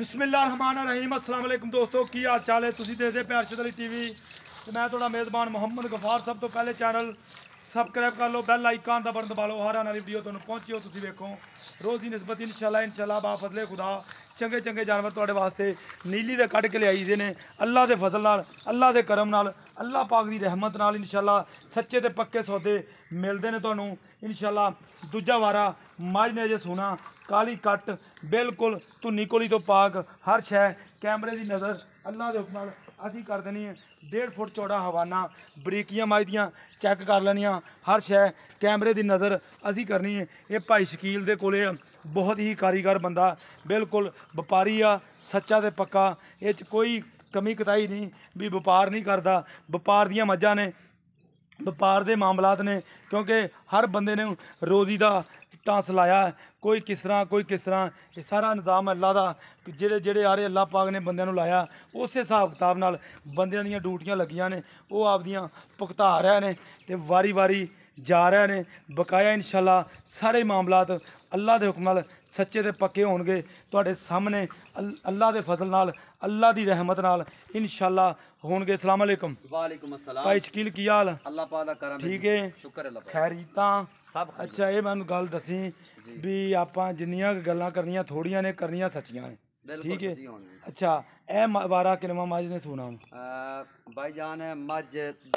ਰਹੀਮ ਅਸਲਾਮ ਅਲੈਕਮ ਦੋਸਤੋ ਕੀ ਹਾਲ ਚਾਲ ਹੈ ਤੁਸੀਂ ਦੇਖਦੇ ਪਿਆਰ ਸ਼ਦਲੀ ਟੀਵੀ ਤੇ ਮੈਂ ਤੁਹਾਡਾ ਮੇਜ਼ਬਾਨ ਮੁਹੰਮਦ ਗਫਾਰ ਸਭ ਤੋਂ ਪਹਿਲੇ ਚੈਨਲ ਸਬਸਕ੍ਰਾਈਬ ਕਰ ਲਓ ਬੈਲ ਆਈਕਨ ਦਾ ਬਟਨ ਦਬਾ ਲਓ ਹਰ ਆਉਣ ਵਾਲੀ ਵੀਡੀਓ ਤੁਹਾਨੂੰ ਹੋ ਤੁਸੀਂ ਵੇਖੋ ਰੋਜ਼ ਦੀ ਨਿਸਬਤ ਇਨਸ਼ਾਅੱਲਾ ਇਨਸ਼ਾਅੱਲਾ ਬਾ ਫਜ਼ਲੇ ਖੁਦਾ ਚੰਗੇ ਚੰਗੇ ਜਾਨਵਰ ਤੁਹਾਡੇ ਵਾਸਤੇ ਨੀਲੀ ਦੇ ਕੱਢ ਕੇ ਲਿਆਈ ਦੇ ਨੇ ਅੱਲਾ ਦੇ ਫਜ਼ਲ ਨਾਲ ਅੱਲਾ ਦੇ ਕਰਮ ਨਾਲ ਅੱਲਾ ਪਾਕ ਦੀ ਰਹਿਮਤ ਨਾਲ ਇਨਸ਼ਾਅੱਲਾ ਸੱਚੇ ਤੇ ਪੱਕੇ ਸੌਦੇ ਮਿਲਦੇ ਨੇ ਤੁਹਾਨੂੰ ਇਨਸ਼ਾਅੱਲਾ ਦੂਜਾ ਵਾਰਾ ਮਾਜ ਨੇ ਜੇ ਸੁਣਾ ਕਾਲੀ ਕੱਟ ਬਿਲਕੁਲ ਧੁੰਨੀ ਕੋਲੀ ਤੋਂ ਪਾਕ ਹਰ ਸ਼ੈ ਕੈਮਰੇ ਦੀ ਨਜ਼ਰ ਅੱਲਾ ਦੇ ਹੁਕਮ ਨਾਲ ਅਸੀਂ ਕਰ ਦੇਣੀ ਹੈ 1.5 ਫੁੱਟ ਚੌੜਾ ਹਵਾਨਾ ਬਰੀਕੀਆਂ ਮਾਈਦੀਆਂ ਚੈੱਕ ਕਰ ਲੈਣੀਆਂ ਹਰ ਸ਼ੈ ਕੈਮਰੇ ਦੀ ਨਜ਼ਰ ਅਸੀਂ ਕਰਨੀ ਹੈ ਇਹ ਭਾਈ ਸ਼ਕੀਲ ਦੇ ਕੋਲੇ ਬਹੁਤ ਹੀ ਕਾਰੀਗਰ ਬੰਦਾ ਬਿਲਕੁਲ ਵਪਾਰੀ ਆ ਸੱਚਾ ਤੇ ਪੱਕਾ ਇਹ 'ਚ ਕੋਈ ਕਮੀ ਕਤਾਈ ਨਹੀਂ ਵੀ ਵਪਾਰ ਨਹੀਂ ਕਰਦਾ ਵਪਾਰ ਦੀਆਂ ਮੱਝਾਂ ਨੇ ਵਪਾਰ ਦੇ ਮਾਮਲਾਤ ਨੇ ਕਿਉਂਕਿ ਹਰ ਬੰਦੇ ਨੂੰ ਰੋਜ਼ੀ ਦਾ ਟਾਂਸ ਲਾਇਆ ਕੋਈ ਕਿਸ ਤਰ੍ਹਾਂ ਕੋਈ ਕਿਸ ਤਰ੍ਹਾਂ ਇਹ ਸਾਰਾ ਨਿਜ਼ਾਮ ਅੱਲਾ ਦਾ ਜਿਹੜੇ ਜਿਹੜੇ ਆਰੇ ਅੱਲਾ ਪਾਕ ਨੇ ਬੰਦਿਆਂ ਨੂੰ ਲਾਇਆ ਉਸੇ ਹਿਸਾਬ ਕਿਤਾਬ ਨਾਲ ਬੰਦਿਆਂ ਦੀਆਂ ਡਿਊਟੀਆਂ ਲੱਗੀਆਂ ਨੇ ਉਹ ਆਪਦੀਆਂ ਭੁਗਤਾ ਰਹੇ ਨੇ ਤੇ ਵਾਰੀ-ਵਾਰੀ ਜਾ ਰਹੇ ਨੇ ਬਕਾਇਆ ਇਨਸ਼ਾਅੱਲਾ ਸਾਰੇ ਮਾਮਲਾਤ ਅੱਲਾ ਦੇ ਹੁਕਮ ਨਾਲ ਸੱਚੇ ਤੇ ਪੱਕੇ ਹੋਣਗੇ ਤੁਹਾਡੇ ਸਾਹਮਣੇ ਅੱਲਾ ਦੇ ਫਜ਼ਲ ਨਾਲ ਅੱਲਾ ਦੀ ਰਹਿਮਤ ਨਾਲ ਇਨਸ਼ਾਅੱਲਾ ਹੋਣਗੇ ਅਸਲਾਮ ਅਲੈਕਮ ਵਾਲੇਕੁਮ ਅਸਲਾਮ ਭਾਈ ਸ਼ਕੀਲ ਕੀ ਹਾਲ ਅੱਲਾ ਪਾਕ ਦਾ ਕਰਮ ਠੀਕ ਹੈ ਸ਼ੁਕਰ ਅੱਲਾ ਪਾਕ ਖੈਰੀਤਾਂ ਸਭ ਅੱਛਾ ਇਹ ਮੈਨੂੰ ਗੱਲ ਦਸੀ ਵੀ ਆਪਾਂ ਜਿੰਨੀਆਂ ਗੱਲਾਂ ਕਰਨੀਆਂ ਥੋੜੀਆਂ ਨੇ ਕਰਨੀਆਂ ਸੱਚੀਆਂ ਨੇ ਠੀਕ ਹੈ ਅੱਛਾ ਇਹ ਵਾਰਾ ਕਿਨਵਾ ਮਾਜ ਨੇ ਸੁਣਾ ਹੁਣ ਬਾਈ ਜਾਨ ਹੈ ਮੱਝ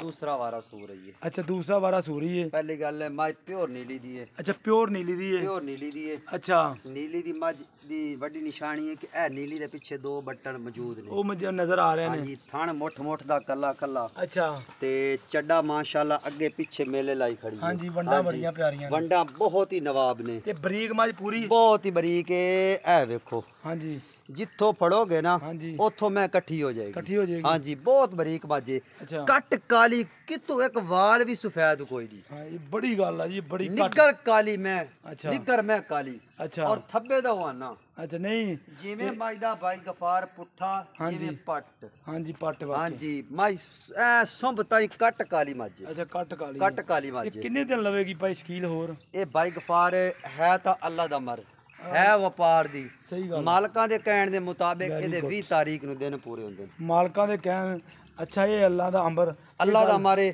ਦੂਸਰਾ ਵਾਰਾ ਸੂ ਰਹੀ ਹੈ ਅੱਛਾ ਦੂਸਰਾ ਵਾਰਾ ਰਹੀ ਹੈ ਪਹਿਲੀ ਗੱਲ ਹੈ ਮੱਝ ਪਿਓਰ ਨੀਲੀ ਦੀ ਹੈ ਅੱਛਾ ਪਿਓਰ ਨੀਲੀ ਦੀ ਹੈ ਪਿਓਰ ਨੀਲੀ ਦੀ ਹੈ ਅੱਛਾ ਨੀਲੀ ਦੀ ਮੱਝ ਦੀ ਵੱਡੀ ਨਿਸ਼ਾਨੀ ਹੈ ਕਿ ਇਹ ਨੀਲੀ ਦੇ ਪਿੱਛੇ ਦੋ ਬਟਨ ਮੌਜੂਦ ਨੇ ਉਹ ਮੈਨੂੰ ਨਜ਼ਰ ਆ ਰਹੇ ਨੇ ਹਾਂਜੀ ਥਣ ਮੁੱਠ ਮੁੱਠ ਦਾ ਕੱਲਾ ਕੱਲਾ ਅੱਛਾ ਤੇ ਚੱਡਾ ਮਾਸ਼ਾਅੱਲਾ ਅੱਗੇ ਪਿੱਛੇ ਮੇਲੇ ਲਾਈ ਖੜੀ ਹੈ ਹਾਂਜੀ, ਵੰਡਾ ਬੜੀਆਂ ਪਿਆਰੀਆਂ ਨੇ। ਵੰਡਾ ਬਹੁਤ ਹੀ ਨਵਾਬ ਨੇ ਤੇ ਬਰੀਕ ਮੱਝ ਪੂਰੀ ਬਹੁਤ ਹੀ ਬਰੀਕ ਹੈ ਇਹ ਵੇਖੋ ਹਾਂਜੀ ਜਿੱਥੋਂ ਫੜੋਗੇ ਨਾ ਉੱਥੋਂ ਮੈਂ ਇਕੱਠੀ ਹੋ ਜਾਏਗੀ ਇਕੱਠੀ ਹੋ ਜਾਏਗੀ ਹਾਂਜੀ ਬਹੁਤ ਬਰੀਕ ਬਾਜੇ ਕੱਟ ਕਾਲੀ ਕਿਤੋਂ ਇੱਕ ਵਾਲ ਵੀ ਸਫੈਦ ਕੋਈ ਨਹੀਂ ਹਾਂ ਇਹ ਬੜੀ ਗੱਲ ਆ ਜੀ ਬੜੀ ਘੱਟ ਨਿੱਕਰ ਕਾਲੀ ਮੈਂ ਅੱਛਾ। ਨਿੱਕਰ ਮੈਂ ਕਾਲੀ ਅੱਛਾ ਔਰ ਥੱਬੇ ਦਾ ਹੋਣਾ ਅੱਛਾ ਨਹੀਂ ਜਿਵੇਂ ਮਾਈਦਾ ਭਾਈ ਗਫਾਰ ਪੁੱਠਾ ਜਿਵੇਂ ਪੱਟ ਹਾਂਜੀ ਪੱਟ ਵਾਕੇ ਹਾਂਜੀ ਮਾਈ ਐ ਸੁੰਭ ਤਾਈ ਕੱਟ ਕਾਲੀ ਮਾਜੇ ਅੱਛਾ ਕੱਟ ਕਾਲੀ ਕੱਟ ਕਾਲੀ ਮਾਜੇ ਕਿੰਨੇ ਦਿਨ ਲਵੇਗੀ ਭਾਈ ਸ਼ਕੀਲ ਹੋਰ ਇਹ ਭਾਈ ਗਫਾਰ ਹੈ ਤਾਂ ਅੱਲਾ ਦਾ ਮਰ ਹੈ ਵਪਾਰ ਦੀ ਸਹੀ ਗੱਲ ਮਾਲਕਾਂ ਦੇ ਕਹਿਣ ਦੇ ਮੁਤਾਬਿਕ ਇਹਦੇ 20 ਤਾਰੀਖ ਨੂੰ ਦਿਨ ਪੂਰੇ ਹੁੰਦੇ ਨੇ ਮਾਲਕਾਂ ਦੇ ਕਹਿਣ ਅੱਛਾ ਇਹ ਅੱਲਾ ਦਾ ਅੰਬਰ ਅੱਲਾ ਦਾ ਮਾਰੇ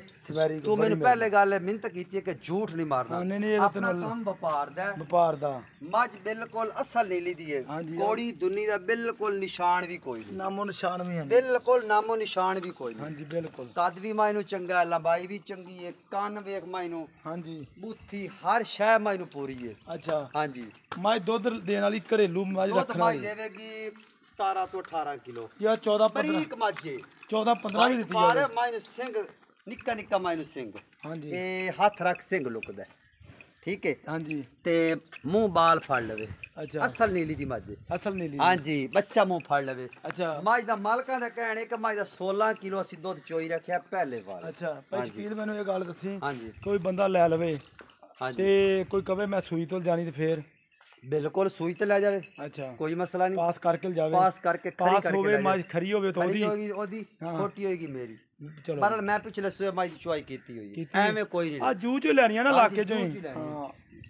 ਤੂੰ ਮੈਨੂੰ ਪਹਿਲੇ ਗੱਲ ਮਿੰਤ ਕੀਤੀ ਹੈ ਕਿ ਝੂਠ ਨਹੀਂ ਮਾਰਨਾ ਨਹੀਂ ਨਹੀਂ ਇਹ ਆਪਣਾ ਕੰਮ ਵਪਾਰ ਦਾ ਵਪਾਰ ਦਾ ਮੱਝ ਬਿਲਕੁਲ ਅਸਲ ਲੈ ਲਈ ਦੀ ਹੈ ਕੋੜੀ ਦੁਨੀ ਦਾ ਬਿਲਕੁਲ ਨਿਸ਼ਾਨ ਵੀ ਕੋਈ ਨਹੀਂ ਨਾਮੋ ਨਿਸ਼ਾਨ ਵੀ ਹੈ ਬਿਲਕੁਲ ਨਾਮੋ ਨਿਸ਼ਾਨ ਵੀ ਕੋਈ ਨਹੀਂ ਹਾਂਜੀ ਬਿਲਕੁਲ ਕੱਦ ਵੀ ਮੈਂ ਇਹਨੂੰ ਚੰਗਾ ਲੰਬਾਈ ਵੀ ਚੰਗੀ ਹੈ ਕੰਨ ਵੇਖ ਮੈਂ ਇਹਨੂੰ ਹਾਂਜੀ ਬੁੱਥੀ ਹਰ ਸ਼ੈ ਮੈਂ ਇਹਨੂੰ ਪੂਰੀ ਹੈ ਅੱਛਾ ਹਾਂਜੀ ਮੈਂ ਦੁੱਧ ਦੇਣ ਵਾਲੀ ਘਰੇਲੂ ਮੱਝ ਰੱਖਣਾ ਹੈ ਦੁੱਧ ਮੈਂ ਦੇਵੇਗੀ 17 ਤੋਂ 18 ਕਿਲੋ ਜਾਂ 14 15 ਬਰੀਕ ਮੱਝ ਹੈ 14 15 ਵੀ ਦਿੱਤੀ ਜਾਵੇ ਮਾਈਨਸ ਸਿੰਘ ਨਿੱਕਾ ਨਿੱਕਾ ਮਾਈਨਸ ਸਿੰਘ ਹਾਂਜੀ ਇਹ ਹੱਥ ਰੱਖ ਸਿੰਘ ਲੁਕਦਾ ਠੀਕ ਹੈ ਹਾਂਜੀ ਤੇ ਮੂੰਹ ਬਾਲ ਫੜ ਲਵੇ ਅੱਛਾ ਅਸਲ ਨੀਲੀ ਦੀ ਮੱਝ ਅਸਲ ਨੀਲੀ ਹਾਂਜੀ ਬੱਚਾ ਮੂੰਹ ਫੜ ਲਵੇ ਅੱਛਾ ਮੱਝ ਦਾ ਮਾਲਕਾਂ ਦਾ ਕਹਿਣ ਹੈ ਕਿ ਮੱਝ ਦਾ 16 ਕਿਲੋ ਅਸੀਂ ਦੁੱਧ ਚੋਈ ਰੱਖਿਆ ਪਹਿਲੇ ਵਾਰ ਅੱਛਾ ਭਾਈ ਸ਼ਕੀਲ ਮੈਨੂੰ ਇਹ ਗੱਲ ਦੱਸੀ ਹਾਂਜੀ ਕੋਈ ਬੰਦਾ ਲੈ ਲਵੇ ਹਾਂਜੀ ਤੇ ਕੋਈ ਕਵੇ ਮੈਂ ਸੂਈ ਤੋਂ ਜਾਣੀ ਤੇ ਫੇਰ ਬਿਲਕੁਲ ਸੂਈ ਤੇ ਲੈ ਜਾਵੇ ਅੱਛਾ ਕੋਈ ਮਸਲਾ ਨਹੀਂ ਪਾਸ ਕਰਕੇ ਜਾਵੇ ਪਾਸ ਕਰਕੇ ਖੜੀ ਕਰਕੇ ਪਾਸ ਹੋਵੇ ਮਾਜ ਖਰੀ ਹੋਵੇ ਤਾਂ ਉਹਦੀ ਹੋਗੀ ਉਹਦੀ ਛੋਟੀ ਹੋਏਗੀ ਮੇਰੀ ਚਲੋ ਪਰ ਮੈਂ ਪਿਛਲੇ ਸੂਏ ਮਾਜ ਚੁਆਈ ਕੀਤੀ ਹੋਈ ਐਵੇਂ ਕੋਈ ਨਹੀਂ ਆ ਜੂ ਚ ਲੈਣੀ ਆ ਨਾ ਲਾਕੇ ਚੋਂ ਹਾਂ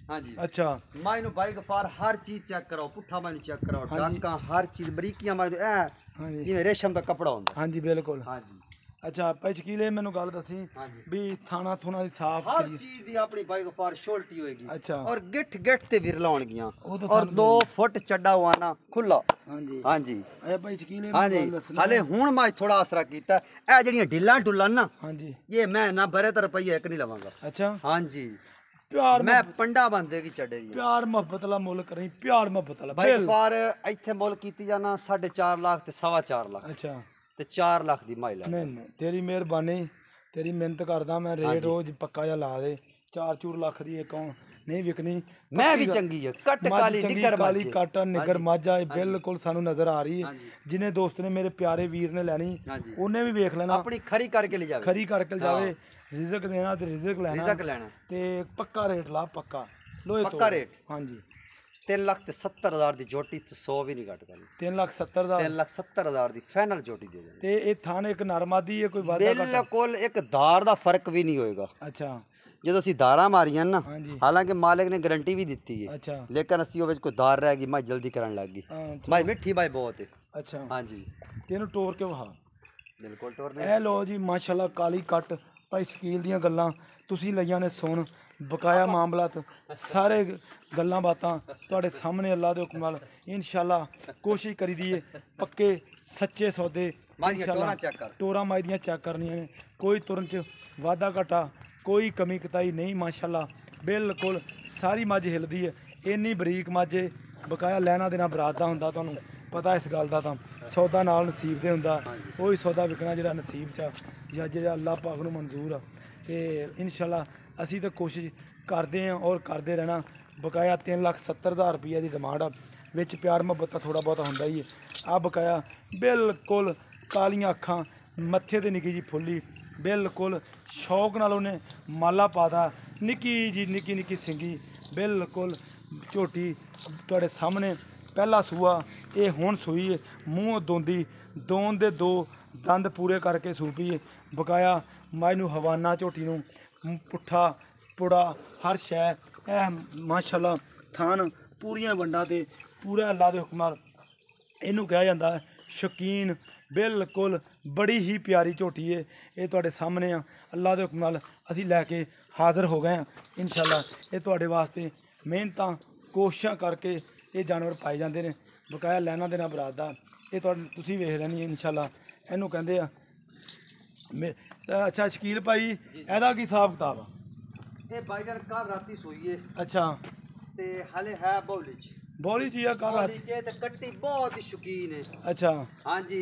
ਹਾਂਜੀ ਅੱਛਾ ਮੈਂ ਇਹਨੂੰ ਬਾਈ ਗਫਾਰ ਹਰ ਚੀਜ਼ ਚੈੱਕ ਕਰਾਓ ਪੁੱਠਾ ਮੈਂ ਚੈੱਕ ਕਰਾਓ ਡਾਕਾਂ ਹਰ ਚੀਜ਼ ਬਰੀਕੀਆਂ ਮੈਂ ਐ ਜਿਵੇਂ ਰੇਸ਼ਮ ਦਾ ਕਪੜਾ ਹੁੰਦਾ ਹਾਂਜੀ ਬਿਲਕੁਲ ਹਾਂਜੀ ਅੱਛਾ ਭਾਈ ਸ਼ਕੀਲੇ ਮੈਨੂੰ ਗੱਲ ਦੱਸੀ ਵੀ ਥਾਣਾ ਥੁਣਾ ਦੀ ਸਾਫ਼ ਹਰ ਚੀਜ਼ ਦੀ ਆਪਣੀ ਬਾਈਕ ਫਾਰ ਸ਼ੋਲਟੀ ਹੋਏਗੀ ਅੱਛਾ। ਔਰ ਗਿੱਠ ਗਿੱਠ ਤੇ ਵਿਰਲਾ ਹੋਣਗੀਆਂ ਉਹ ਔਰ 2 ਫੁੱਟ ਚੱਡਾ ਹੋਣਾ ਖੁੱਲਾ ਹਾਂਜੀ ਹਾਂਜੀ ਇਹ ਭਾਈ ਸ਼ਕੀਲੇ ਮੈਨੂੰ ਗੱਲ ਦੱਸਣਾ ਹਲੇ ਹੁਣ ਮੈਂ ਥੋੜਾ ਆਸਰਾ ਕੀਤਾ ਇਹ ਜਿਹੜੀਆਂ ਢਿੱਲਾਂ ਢੁੱਲਾਂ ਨਾ ਹਾਂਜੀ ਇਹ ਮੈਂ ਨਾ ਬਰੇ ਤਰ ਰੁਪਈਆ ਇੱਕ ਨਹੀਂ ਲਵਾਂਗਾ ਅੱਛਾ ਹਾਂਜੀ ਪਿਆਰ ਮੈਂ ਪੰਡਾ ਬੰਦੇ ਕੀ ਛੱਡੇ ਦੀ ਪਿਆਰ ਮੁਹੱਬਤ ਵਾਲਾ ਮੁੱਲ ਕਰੀ ਪਿਆਰ ਮੁਹੱਬਤ ਵਾਲਾ ਬਾਈਕ ਫਾਰ ਇੱਥੇ ਮੁੱਲ ਕੀਤੀ ਜਾਣਾ 4.5 ਲੱਖ ਤੇ 4.5 ਲੱਖ ਅੱਛਾ ਤੇ 4 ਲੱਖ ਦੀ ਮਾਈ ਲੈ ਨਹੀਂ ਨਹੀਂ ਤੇਰੀ ਮਿਹਰਬਾਨੀ ਤੇਰੀ ਮਿਹਨਤ ਕਰਦਾ ਮੈਂ ਰੇਟ ਰੋਜ਼ ਪੱਕਾ ਜਿਹਾ ਲਾ ਦੇ 4-4 ਲੱਖ ਦੀ ਇੱਕ ਨਹੀਂ ਵਿਕਣੀ ਮੈਂ ਵੀ ਚੰਗੀ ਹੈ ਕੱਟ ਕਾਲੀ ਨਿੱਕਰ ਕਾਲੀ ਕੱਟ ਨਿਕਰ ਮਾਜਾ ਇਹ ਬਿਲਕੁਲ ਸਾਨੂੰ ਨਜ਼ਰ ਆ ਰਹੀ ਹੈ ਜਿਨੇ ਦੋਸਤ ਨੇ ਮੇਰੇ ਪਿਆਰੇ ਵੀਰ ਨੇ ਲੈਣੀ ਉਹਨੇ ਵੀ ਵੇਖ ਲੈਣਾ ਆਪਣੀ ਖਰੀ ਕਰਕੇ ਲੈ ਜਾਵੇ ਖਰੀ ਕਰਕੇ ਲੈ ਜਾਵੇ ਰਿਜ਼ਕ ਦੇਣਾ ਤੇ ਰਿਜ਼ਕ ਲੈਣਾ ਰਿਜ਼ਕ ਲੈਣਾ ਤੇ ਪੱਕਾ ਰੇਟ ਲਾ ਪੱਕਾ ਲੋਹੇ ਤੋਂ ਪੱਕਾ ਰੇਟ ਹਾਂਜੀ 3 ਲੱਖ ਤੇ 70000 ਦੀ ਜੋਟੀ ਤੋਂ 100 ਵੀ ਨਹੀਂ ਘਟ ਗਈ 3 ਲੱਖ 3 ਲੱਖ 70000 ਦੀ ਫਾਈਨਲ ਜੋਟੀ ਦੇ ਦੇਣੀ ਤੇ ਇਹ ਥਾਂ ਇੱਕ ਨਰਮਾਦੀ ਹੈ ਕੋਈ ਵਾਦਾ ਬਿਲਕੁਲ ਇੱਕ ਧਾਰ ਦਾ ਫਰਕ ਵੀ ਨਹੀਂ ਹੋਏਗਾ ਅੱਛਾ ਜਦੋਂ ਅਸੀਂ ਧਾਰਾਂ ਮਾਰੀਆਂ ਨਾ ਹਾਲਾਂਕਿ ਮਾਲਕ ਨੇ ਗਾਰੰਟੀ ਵੀ ਦਿੱਤੀ ਹੈ ਅੱਛਾ ਲੇਕਿਨ ਅਸੀਂ ਉਹ ਵਿੱਚ ਕੋਈ ਧਾਰ ਰਹਿ ਗਈ ਮੈਂ ਜਲਦੀ ਕਰਨ ਲੱਗ ਗਈ ਮੈਂ ਮਿੱਠੀ ਬਾਈ ਬਹੁਤ ਹੈ ਅੱਛਾ ਹਾਂਜੀ ਇਹਨੂੰ ਟੋਰ ਕੇ ਵਹਾ ਬਿਲਕੁਲ ਟੋਰ ਨਹੀਂ ਇਹ ਲੋ ਜੀ ਮਾਸ਼ਾਅੱਲਾ ਕਾਲੀ ਕੱਟ ਭਾਈ ਸ਼ਕੀਲ ਦੀਆਂ ਗੱਲਾਂ ਤੁਸੀਂ ਲਈਆਂ ਨੇ ਸੁਣ ਬਕਾਇਆ ਮਾਮਲਾਤ ਸਾਰੇ ਗੱਲਾਂ ਬਾਤਾਂ ਤੁਹਾਡੇ ਸਾਹਮਣੇ ਅੱਲਾ ਦੇ ਹੁਕਮ ਨਾਲ ਇਨਸ਼ਾਅੱਲਾ ਕੋਸ਼ਿਸ਼ ਕਰੀ ਦੀਏ ਪੱਕੇ ਸੱਚੇ ਸੌਦੇ ਕਰ ਟੋਰਾ ਮਾਈ ਦੀਆਂ ਚੈੱਕ ਕਰਨੀਆਂ ਨੇ ਕੋਈ ਤੁਰਨ ਚ ਵਾਦਾ ਘਟਾ ਕੋਈ ਕਮੀ ਕਤਾਈ ਨਹੀਂ ਮਾਸ਼ਾਅੱਲਾ ਬਿਲਕੁਲ ਸਾਰੀ ਮੱਝ ਹਿਲਦੀ ਹੈ ਇੰਨੀ ਬਰੀਕ ਮੱਝੇ ਬਕਾਇਆ ਲੈਣਾ ਦੇਣਾ ਨਾਲ ਬਰਾਦਾ ਹੁੰਦਾ ਤੁਹਾਨੂੰ ਪਤਾ ਇਸ ਗੱਲ ਦਾ ਤਾਂ ਸੌਦਾ ਨਾਲ ਨਸੀਬ ਦੇ ਹੁੰਦਾ ਉਹੀ ਸੌਦਾ ਵਿਕਣਾ ਜਿਹੜਾ ਨਸੀਬ ਚ ਜਾਂ ਜਿਹੜਾ ਅੱਲਾਹ ਪਾਕ ਨੂੰ ਮਨਜ਼ੂਰ ਆ ਤੇ ਇਨਸ਼ਾਅੱਲਾ ਅਸੀਂ ਤਾਂ ਕੋਸ਼ਿਸ਼ ਕਰਦੇ ਆਂ ਔਰ ਕਰਦੇ ਰਹਿਣਾ ਬਕਾਇਆ 370000 ਰੁਪਏ ਦੀ ਡਿਮਾਂਡ ਆ ਵਿੱਚ ਪਿਆਰ ਮੁਹੱਬਤ ਤਾਂ ਥੋੜਾ ਬਹੁਤਾ ਹੁੰਦਾ ਹੀ ਆ ਬਕਾਇਆ ਬਿਲਕੁਲ ਕਾਲੀਆਂ ਅੱਖਾਂ ਮੱਥੇ ਤੇ ਨਿੱਕੀ ਜੀ ਫੁੱਲੀ ਬਿਲਕੁਲ ਸ਼ੌਕ ਨਾਲ ਉਹਨੇ ਮਾਲਾ ਪਾਦਾ ਨਿੱਕੀ ਜੀ ਨਿੱਕੀ ਨਿੱਕੀ ਸਿੰਗੀ ਬਿਲਕੁਲ ਝੋਟੀ ਤੁਹਾਡੇ ਸਾਹਮਣੇ ਪਹਿਲਾ ਸੂਆ ਇਹ ਹੁਣ ਸੂਈ ਮੂੰਹ ਦੋਂਦੀ ਦੋਂ ਦੇ ਦੋ ਦੰਦ ਪੂਰੇ ਕਰਕੇ ਸੂਪੀ ਬਕਾਇਆ ਮੈਨੂੰ ਹਵਾਨਾ ਝੋਟੀ ਨੂੰ ਪੁੱਠਾ ਪੁੜਾ ਹਰ ਸ਼ੈ ਇਹ ਮਾਸ਼ਾਅੱਲਾ ਥਾਨ ਪੂਰੀਆਂ ਵੰਡਾ ਤੇ ਪੂਰਾ ਅੱਲਾ ਦੇ ਹੁਕਮਾਂ ਇਹਨੂੰ ਕਿਹਾ ਜਾਂਦਾ ਸ਼ਕੀਨ ਬਿਲਕੁਲ ਬੜੀ ਹੀ ਪਿਆਰੀ ਝੋਟੀ ਏ ਇਹ ਤੁਹਾਡੇ ਸਾਹਮਣੇ ਆ ਅੱਲਾ ਦੇ ਹੁਕਮ ਨਾਲ ਅਸੀਂ ਲੈ ਕੇ ਹਾਜ਼ਰ ਹੋ ਗਏ ਆ ਇਨਸ਼ਾਅੱਲਾ ਇਹ ਤੁਹਾਡੇ ਵਾਸਤੇ ਮਿਹਨਤਾਂ ਕੋਸ਼ਿਸ਼ਾਂ ਕਰਕੇ ਇਹ ਜਾਨਵਰ ਪਾਏ ਜਾਂਦੇ ਨੇ ਬਕਾਇਆ ਲੈਣਾ ਦੇਣਾ ਬਰਾਦ ਦਾ ਇਹ ਤੁਹਾਨੂੰ ਤੁਸੀਂ ਵੇਖ ਲੈਣੀ ਇਨਸ਼ਾਅੱਲਾ ਇਹਨੂੰ ਕਹਿੰਦੇ ਆ ਅੱਛਾ ਸ਼ਕੀਲ ਭਾਈ ਇਹਦਾ ਕੀ ਹਿਸਾਬ ਕਿਤਾਬ ਆ ਇਹ ਜਨ ਕੱਲ ਰਾਤੀ ਸੋਈਏ ਅੱਛਾ ਤੇ ਹਲੇ ਹੈ ਬੌਲੀ ਚ ਬੌਲੀ ਚ ਆ ਕੱਲ ਰਾਤੀ ਚ ਤੇ ਕੱਟੀ ਬਹੁਤ ਹੀ ਹੈ ਅੱਛਾ ਹਾਂਜੀ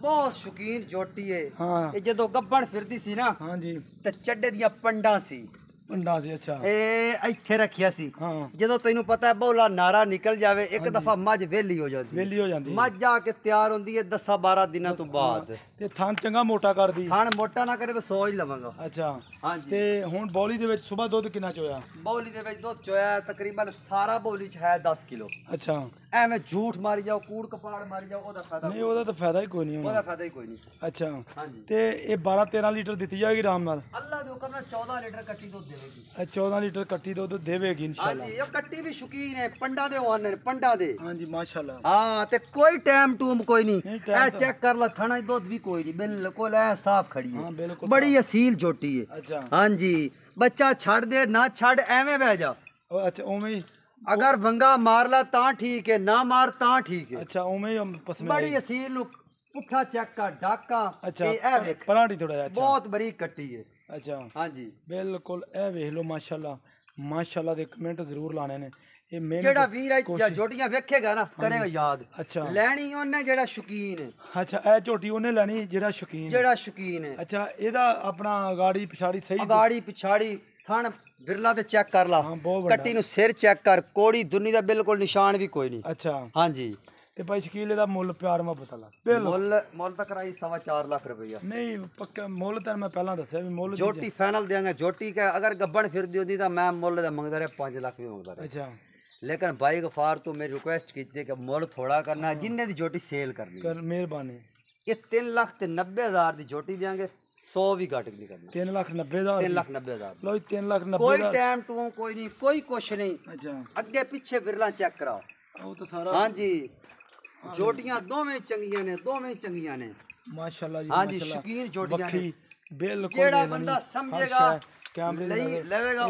ਬਹੁਤ ਸ਼ਕੀਨ ਜੋਟੀ ਹੈ ਇਹ ਜਦੋਂ ਗੱਬੜ ਫਿਰਦੀ ਸੀ ਨਾ ਹਾਂਜੀ ਤੇ ਚੱਡੇ ਦੀਆਂ ਪੰਡਾਂ ਸੀ ਪੰਡਾ ਸੀ ਅੱਛਾ ਇਹ ਇੱਥੇ ਰੱਖਿਆ ਸੀ ਜਦੋਂ ਤੈਨੂੰ ਪਤਾ ਹੈ ਬੋਲਾ ਨਾਰਾ ਨਿਕਲ ਜਾਵੇ ਇੱਕ ਦਫਾ ਮੱਝ ਵੇਲੀ ਹੋ ਜਾਂਦੀ ਵੇਲੀ ਹੋ ਜਾਂਦੀ ਮੱਝ ਆ ਕੇ ਤਿਆਰ ਹੁੰਦੀ ਹੈ 10 12 ਦਿਨਾਂ ਤੋਂ ਬਾਅਦ ਤੇ ਥਣ ਚੰਗਾ ਮੋਟਾ ਕਰਦੀ ਥਣ ਮੋਟਾ ਨਾ ਕਰੇ ਤਾਂ ਸੋ ਹੀ ਲਵਾਂਗਾ ਅੱਛਾ ਹਾਂਜੀ ਤੇ ਹੁਣ ਬੋਲੀ ਦੇ ਵਿੱਚ ਸਵੇਰ ਦੁੱਧ ਕਿੰਨਾ ਚੋਇਆ ਬੋਲੀ ਦੇ ਵਿੱਚ ਦੁੱਧ ਚੋਇਆ ਤਕਰੀਬਨ ਸਾਰਾ ਬੋਲੀ ਚ ਹੈ 10 ਕਿਲੋ ਅੱਛਾ ਐਵੇਂ ਝੂਠ ਮਾਰੀ ਜਾਓ ਕੂੜ ਕਪਾੜ ਮਾਰੀ ਜਾਓ ਉਹਦਾ ਫਾਇਦਾ ਨਹੀਂ ਉਹਦਾ ਤਾਂ ਫਾਇਦਾ ਹੀ ਕੋਈ ਨਹੀਂ ਉਹਦਾ ਫਾਇਦਾ ਹੀ ਕੋਈ ਨਹੀਂ ਅੱਛਾ ਹਾਂਜੀ ਤੇ ਇਹ 12 13 ਲੀਟਰ ਦਿੱਤੀ ਜਾਏਗੀ ਆਰਾਮ ਨਾਲ ਅੱਲਾ ਦੇ ਹੁਕਮ ਨਾਲ 14 ਲੀਟਰ ਕੱਟੀ ਦੁੱਧ ਦੇਵੇਗੀ ਇਹ 14 ਲੀਟਰ ਕੱਟੀ ਦੁੱਧ ਦੇਵੇਗੀ ਇਨਸ਼ਾਅੱਲਾ ਹਾਂਜੀ ਇਹ ਕੱਟੀ ਵੀ ਸ਼ੁਕੀਨ ਹੈ ਪੰਡਾਂ ਦੇ ਉਹ ਨੇ ਪੰਡਾਂ ਦੇ ਹਾਂਜੀ ਮਾਸ਼ਾਅੱਲਾ ਹਾਂ ਤੇ ਕੋਈ ਟਾਈਮ ਟੂਮ ਕੋਈ ਨਹੀਂ ਇਹ ਚੈੱਕ ਕਰ ਲਾ ਥਣਾ ਦੀ ਦੁੱਧ ਵੀ ਕੋਈ ਨਹੀਂ ਬਿਲਕੁਲ ਐ ਸਾਫ਼ ਖੜੀ ਹਾਂ, ਹੈ ਬਿਲਕੁਲ ਬੜੀ ਅਸੀਲ ਝੋਟੀ ਹੈ ਅੱਛਾ ਹਾਂਜੀ ਬੱਚਾ ਛੱਡ ਦੇ ਨਾ ਛੱਡ ਐਵੇਂ ਬਹਿ ਜਾ ਉਹ ਅੱਛਾ ਉਵੇਂ ਹੀ ਅਗਰ ਵੰਗਾ ਮਾਰ ਲਾ ਤਾਂ ਠੀਕ ਹੈ ਨਾ ਮਾਰ ਤਾਂ ਠੀਕ ਹੈ ਅੱਛਾ ਉਵੇਂ ਹੀ ਪਸਮੇ ਬੜੀ ਅਸੀਲ ਨੂੰ ਪੁੱਠਾ ਚੱਕ ਕਾ ਡਾਕਾ ਤੇ ਇਹ ਵੇਖ ਪਰਾਂਡੀ ਥੋੜਾ ਜਿਹਾ ਅੱਛਾ ਬਹੁਤ ਬਰੀਕ ਕੱਟੀ ਹੈ ਅੱਛਾ ਹਾਂਜੀ ਬਿਲਕੁਲ ਇਹ ਵੇਖ ਲਓ ਮਾਸ਼ਾਅੱਲਾ ਮਾਸ਼ਾਅੱਲਾ ਦੇ ਕਮੈਂਟ ਜ਼ਰੂਰ ਲਾਣੇ ਨੇ ਇਹ ਮਿਹਨਤ ਜਿਹੜਾ ਵੀਰ ਜਾਂ ਜੋਟੀਆਂ ਵੇਖੇਗਾ ਨਾ ਕਰੇਗਾ ਯਾਦ ਅੱਛਾ ਲੈਣੀ ਉਹਨੇ ਜਿਹੜਾ ਸ਼ੁਕੀਨ ਅੱਛਾ ਇਹ ਝੋਟੀ ਉਹਨੇ ਲੈਣੀ ਜਿਹੜਾ ਸ਼ੁਕੀਨ ਜਿਹੜਾ ਸ਼ੁਕੀਨ ਹੈ ਅੱਛਾ ਇਹਦਾ ਆਪਣਾ ਗਾੜੀ ਪਿਛਾੜੀ ਸਹੀ ਗਾੜੀ ਪਿਛਾੜੀ ਥਣ ਵਿਰਲਾ ਤੇ ਚੈੱਕ ਕਰ ਲਾ ਕੱਟੀ ਨੂੰ ਸਿਰ ਚੈੱਕ ਕਰ ਕੋੜੀ ਦੁਨੀ ਦਾ ਬਿਲਕੁਲ ਨਿਸ਼ਾਨ ਵੀ ਕੋਈ ਨਹੀਂ ਅੱਛਾ ਹਾਂਜੀ ਤੇ ਭਾਈ ਸ਼ਕੀਲ ਇਹਦਾ ਮੁੱਲ ਪਿਆਰ ਮੁਹੱਬਤ ਲਾ ਮੁੱਲ ਮੁੱਲ ਤਾਂ ਕਰਾਈ 4.5 ਲੱਖ ਰੁਪਈਆ ਨਹੀਂ ਪੱਕਾ ਮੁੱਲ ਤਾਂ ਮੈਂ ਪਹਿਲਾਂ ਦੱਸਿਆ ਵੀ ਮੁੱਲ ਜੋਟੀ ਫਾਈਨਲ ਦੇਾਂਗੇ ਜੋਟੀ ਕਾ ਅਗਰ ਗੱਬਣ ਫਿਰਦੀ ਹੁੰਦੀ ਤਾਂ ਮੈਂ ਮੁੱਲ ਦਾ ਮੰਗਦਾ ਰਿਹਾ 5 ਲੱਖ ਵੀ ਮੰਗਦਾ ਰਿਹਾ ਅੱਛਾ ਲੇਕਿਨ ਭਾਈ ਗਫਾਰ ਤੋਂ ਮੇਰੀ ਰਿਕੁਐਸਟ ਕੀਤੀ ਕਿ ਮੁੱਲ ਥੋੜਾ ਕਰਨਾ ਜਿੰਨੇ ਦੀ ਜੋਟੀ ਸੇਲ ਕਰਨੀ ਕਰ ਮਿਹਰਬਾਨੀ ਇਹ 3 ਲੱਖ ਤੇ 90 ਹਜ਼ਾਰ ਦੀ ਜੋਟੀ ਦੇਾਂਗੇ सौ भी घट नहीं करना तीन लाख नब्बे तीन लाख नब्बे तीन लाख कोई टाइम टू कोई नहीं कोई कुछ नहीं अगे अच्छा। पीछे विरला चेक कराओ तो सारा हाँ जी जोटियां दोवें चंगियां ने दोवें चंगियां ने माशाल्लाह जी हाँ जी शकीन जोटियां बिल्कुल बंदा समझेगा कैमरे लेवेगा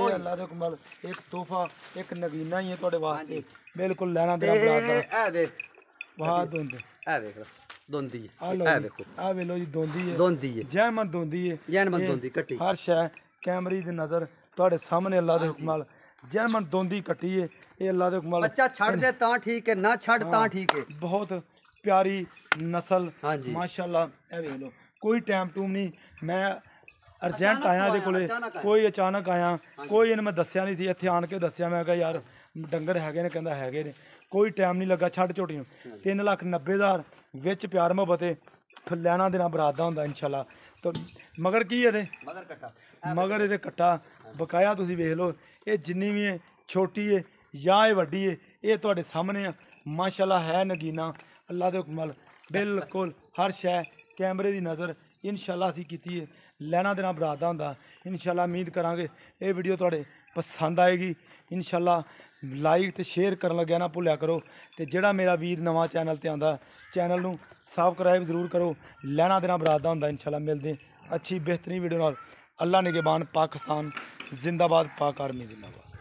हाँ वो ਦੋਂਦੀ ਹੈ ਵੇਖੋ ਆ ਵੇ ਲੋ ਜੀ ਦੋਂਦੀ ਹੈ ਦੋਂਦੀ ਹੈ ਜੈਮਨ ਦੋਂਦੀ ਹੈ ਜੈਮਨ ਦੋਂਦੀ ਕੱਟੀ ਹਰ ਸ਼ੈ ਕੈਮਰੀ ਦੀ ਨਜ਼ਰ ਤੁਹਾਡੇ ਸਾਹਮਣੇ ਅੱਲਾ ਦੇ ਹੁਕਮ ਨਾਲ ਜੈਮਨ ਦੋਂਦੀ ਕੱਟੀ ਹੈ ਇਹ ਅੱਲਾ ਦੇ ਹੁਕਮ ਨਾਲ ਬੱਚਾ ਛੱਡ ਦੇ ਤਾਂ ਠੀਕ ਹੈ ਨਾ ਛੱਡ ਤਾਂ ਠੀਕ ਹੈ ਬਹੁਤ ਪਿਆਰੀ ਨਸਲ ਮਾਸ਼ਾਅੱਲਾ ਇਹ ਵੇਖ ਲੋ ਕੋਈ ਟਾਈਮ ਟੂਮ ਨਹੀਂ ਮੈਂ ਅਰਜੈਂਟ ਆਇਆ ਇਹਦੇ ਕੋਲੇ ਕੋਈ ਅਚਾਨਕ ਆਇਆ ਕੋਈ ਇਹਨੂੰ ਮੈਂ ਦੱਸਿਆ ਨਹੀਂ ਸੀ ਇੱਥੇ ਆਣ ਕੇ ਦੱਸਿਆ ਮੈਂ ਕਿਹਾ ਯਾਰ ਡੰਗਰ ਹੈਗੇ ਨੇ ਕਹਿੰਦਾ ਹੈਗੇ ਨੇ ਕੋਈ ਟਾਈਮ ਨਹੀਂ ਲੱਗਾ ਛੱਡ ਝੋਟੀ ਨੂੰ 3 ਲੱਖ 90000 ਵਿੱਚ ਪਿਆਰ ਮੁਹੱਬਤ ਤੇ ਲੈਣਾ ਦੇਣਾ ਬਰਾਦ ਦਾ ਹੁੰਦਾ ਇਨਸ਼ਾਅੱਲਾ ਤਾਂ ਮਗਰ ਕੀ ਇਹਦੇ ਮਗਰ ਕੱਟਾ ਮਗਰ ਇਹਦੇ ਕੱਟਾ ਬਕਾਇਆ ਤੁਸੀਂ ਵੇਖ ਲਓ ਇਹ ਜਿੰਨੀ ਵੀ ਹੈ ਛੋਟੀ ਹੈ ਜਾਂ ਇਹ ਵੱਡੀ ਹੈ ਇਹ ਤੁਹਾਡੇ ਸਾਹਮਣੇ ਆ ਮਾਸ਼ਾਅੱਲਾ ਹੈ ਨਗੀਨਾ ਅੱਲਾ ਦੇ ਹੁਕਮ ਨਾਲ ਬਿਲਕੁਲ ਹਰ ਸ਼ੈ ਕੈਮਰੇ ਦੀ ਨਜ਼ਰ ਇਨਸ਼ਾਅੱਲਾ ਅਸੀਂ ਕੀਤੀ ਹੈ ਲੈਣਾ ਦੇਣਾ ਬਰਾਤ ਦਾ ਹੁੰਦਾ ਇਨਸ਼ਾਅੱਲਾ ਉਮੀਦ ਕਰਾਂਗੇ ਇਹ ਵੀਡੀਓ ਤੁਹਾਡੇ ਪਸੰਦ ਆਏਗੀ ਇਨਸ਼ਾਅੱਲਾ ਲਾਈਕ ਤੇ ਸ਼ੇਅਰ ਕਰਨ ਲੱਗਿਆ ਨਾ ਭੁੱਲਿਆ ਕਰੋ ਤੇ ਜਿਹੜਾ ਮੇਰਾ ਵੀਰ ਨਵਾਂ ਚੈਨਲ ਤੇ ਆਉਂਦਾ ਚੈਨਲ ਨੂੰ ਸਬਸਕ੍ਰਾਈਬ ਜ਼ਰੂਰ ਕਰੋ ਲੈਣਾ ਦੇਣਾ ਬਰਾਤ ਦਾ ਹੁੰਦਾ ਇਨਸ਼ਾਅੱਲਾ ਮਿਲਦੇ ਅੱਛੀ ਬਿਹਤਰੀਨ ਵੀਡੀਓ ਨਾਲ ਅੱਲਾ ਨਿਗਹਿਬਾਨ ਪਾਕਿਸਤਾਨ ਜ਼ਿੰਦਾਬਾਦ ਪਾਕ ਆਰਮੀ ਜ਼ਿੰਦਾਬਾਦ